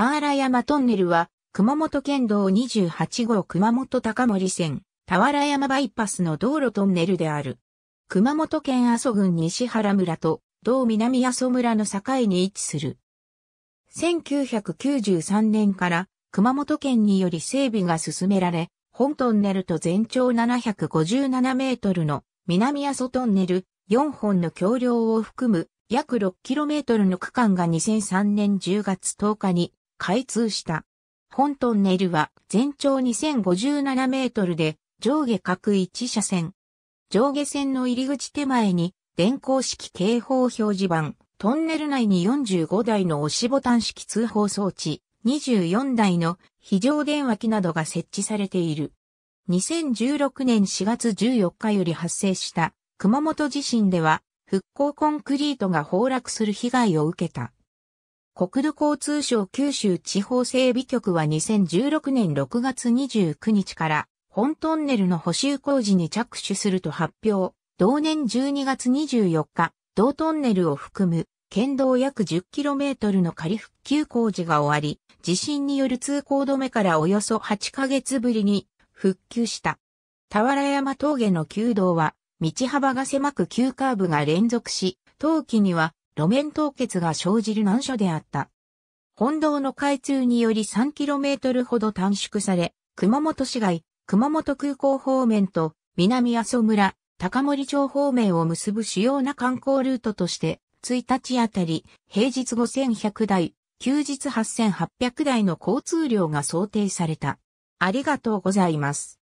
田原山トンネルは、熊本県道28号熊本高森線、田原山バイパスの道路トンネルである。熊本県阿蘇郡西原村と、同南阿蘇村の境に位置する。1993年から熊本県により整備が進められ、本トンネルと全長757メートルの南阿蘇トンネル4本の橋梁を含む約6キロメートルの区間が2003年10月10日に開通した。本トンネルは全長2057メートルで上下各一車線。上下線の入り口手前に電光式警報表示板、トンネル内に45台の押しボタン式通報装置、24台の非常電話機などが設置されている。2016年4月14日より発生した熊本地震では復興コンクリートが崩落する被害を受けた。国土交通省九州地方整備局は2016年6月29日から本トンネルの補修工事に着手すると発表。同年12月24日、同トンネルを含む県道約 10km の仮復旧工事が終わり、地震による通行止めからおよそ8ヶ月ぶりに復旧した。俵山峠の旧道は、道幅が狭く急カーブが連続し、陶器には路面凍結が生じる難所であった。本道の開通により 3km ほど短縮され、熊本市街、熊本空港方面と南阿蘇村、高森町方面を結ぶ主要な観光ルートとして、1日あたり平日5100台、休日8800台の交通量が想定された。ありがとうございます。